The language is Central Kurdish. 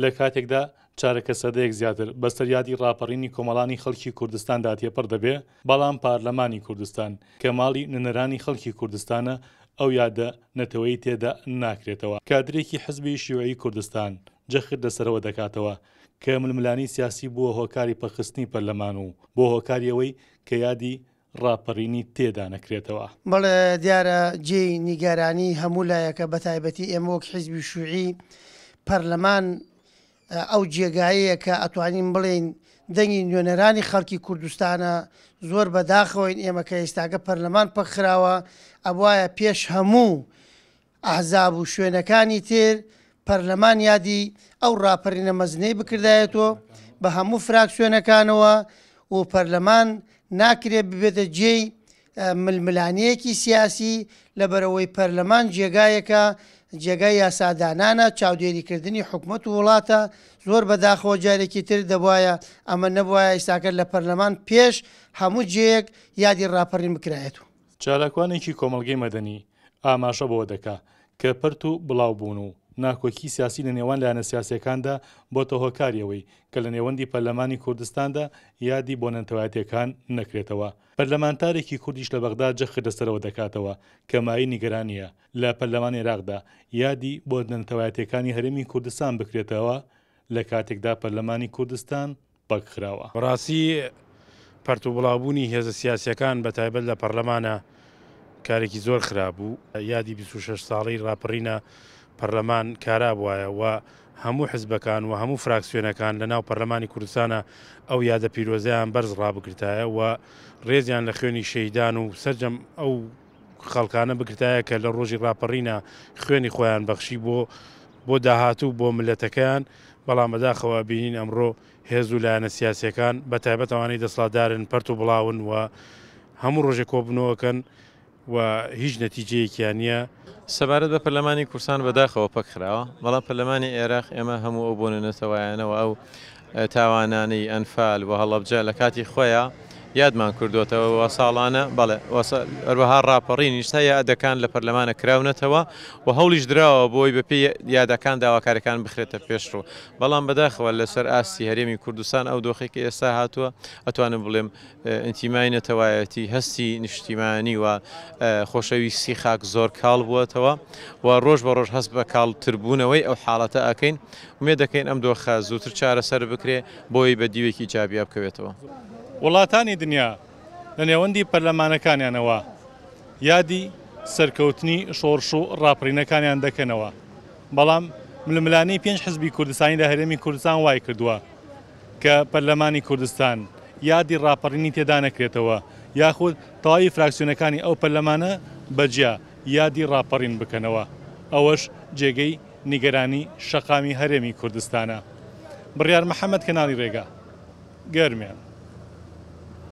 لە کاتێکدا چارەکە سەدەیەک زیاتر بەسەریادی ڕاپەڕینی کۆمەڵانی خەڵکی کوردستان داتێپەر دەبێ بەڵام پارلەمانی کوردستان کە ماڵی نەرانی خەڵکی کوردستانە ئەو یادە نەتەوەی تێدا ناکرێتەوە کادرێکی حزبی شیوعی کوردستان جەخر دەسەرەوە دەکاتەوە کە ململانی سیاسی بووە هۆکاری پەخستنی پەرلەمان و بۆ هۆکاریەوەی کە یادی ڕاپەڕینی تێدا نەکرێتەوە بەڵێ دیارە جێی نیگەرانی هەموو لایەکە بە تایبەتی ئێمۆک حیزبی شوعی پەرلەمان ئەو جێگایەیە کە ئەتوانین بڵین دەنگی نوێنەرانی خەڵکی کوردستانە زۆر بەداخەوەین ئێمە کە ئێستاگە پەرلەمان پەخراوە ئەوایە پێش هەموو ئازاب و شوێنەکانی تر پەرلەمان یادی ئەو ڕاپەرینە مەزنەی بکردایەتەوە بە هەموو فراکسیۆنەکانەوە و پەرلەمان ناکرێت ببێتە جێی ململانەیەکی سیاسی لە بەرەوەی پەرلەمان جێگایەکە جێگای یاسادانانە چاودێریکردنی حکومت و وڵاتە زۆر بەداخۆ جارێکی تر دەبواە ئەمە نەبواە ئیساکرد لە پەرلەمان پێش هەموو جەیەک یادی ڕاپەڕی بکرایێت و چالاکوانێکی کۆمەلگەی مەدەنی ئاماشە بۆ دەکا کە پرت و بڵاو بوون و ناکۆکی سیاسی لە نێوان لایەنە سیاسەکاندا بۆتە هۆکاریەوەی کە لە نێوەندی پەرلەمانی کوردستاندا یادی بۆ نەتەواتیەکان نەکرێتەوە پەرلەمانتارێکی کوردیش لە بەغدا جەخ دەسەرەوە دەکاتەوە کەمایی نیگەرانیە لە پەرلەمان عێراقدا یادی بۆ نەتەواتیەکانی هەرمی کوردستان بکرێتەوە لە کاتێکدا پەرلەمانی کوردستان پەکخراوە ڕاستی پەرتوبڵاوبوونی هێزە سیاسەکان بە تایبەت لە پەرلەمانە کارێکی زۆر خراببوو یادی 26 ساڵی راپڕینە پەرلەمان کاراب وایە و هەموو حزبەکان و هەموو فراکسیۆنەکان لە ناو پەرلەمانی کوردستانە ئەو یادە پیرۆزیان بەرز ڕابگرتایە و ڕێزیان لە خوێنی شەیدان و سەرجەم ئەو خەڵکانە بکرتایە کە لە ڕۆژی ڕاپەڕینە خوێنی خۆیان بەخشی بۆ بۆ داهاتوو بۆ ملەتەکەیان بەڵام بەداخەوە بینین ئەمڕۆ هێز و لایەنە سیاسەکان بە تایبەتەوانەی دەسڵاتدارن پەرت و بڵاون و هەموو ڕۆژێک کۆبنەوەکەن و هیچ نەتیجەیەکیان نیە سەبارەت بە پەرلەمانی کورسان بەداخەوە پەکراوە بەڵام پەرلەمانی عێراق ئێمە هەموو ئەو بۆنە نەتەوایانەوە ئەو تاوانانی ئەنفال و هەڵەبجە لە کاتی خۆیان یادمان کردوێتەوە و ساڵانە بەڵێ ئەروەها ڕاپەڕینیش هەیە ئەدەکان لە پەرلەمانە کراونەتەوە و هەولیش دراوە بۆی بەپی یادەکان داواکارەکان بخرێتە پێشڕوو بەڵام بەداخەوە لەسەر ئاستی هەرێمی کوردستان ئەو دۆخێکی ئێستا هاتووە ئەتوانم بڵێم ئەتیمای نەتەوایەتی هەستی نیشتیمانی و خۆشەویستی خاک زۆر کاڵ بووەتەوە و ڕۆژ بە ڕۆژ هەست بە کاڵتربوونەوەی ئەو حاڵەتە ئەکەین ومێ دەکەین ئەم دۆخە زووتر چارەسەر بکرێ بۆی بە دیوێکی جابیا بکەوێتەوە. وڵاتانی دنیا لە نێوەندی پەرلەمانەکانیانەوە یادی سەرکەوتنی شۆڕش و ڕاپڕینەکانیان دەکەنەوە بەڵام ململانەی پێنج حزبی کوردستانی لە هەرێمی کوردستان وای کردووە کە پەرلەمانی کوردستان یادی ڕاپەڕینی تێدا نەکرێتەوە یاخود تەواوی فراکسیۆنەکانی ئەو پەرلەمانە بەجیا یادی ڕاپەڕین بکەنەوە ئەوەش جێگەی نیگەرانی شەقامی هەرێمی کوردستانە بڕیار محەممەد کەناڵی ڕێگا گەرمیان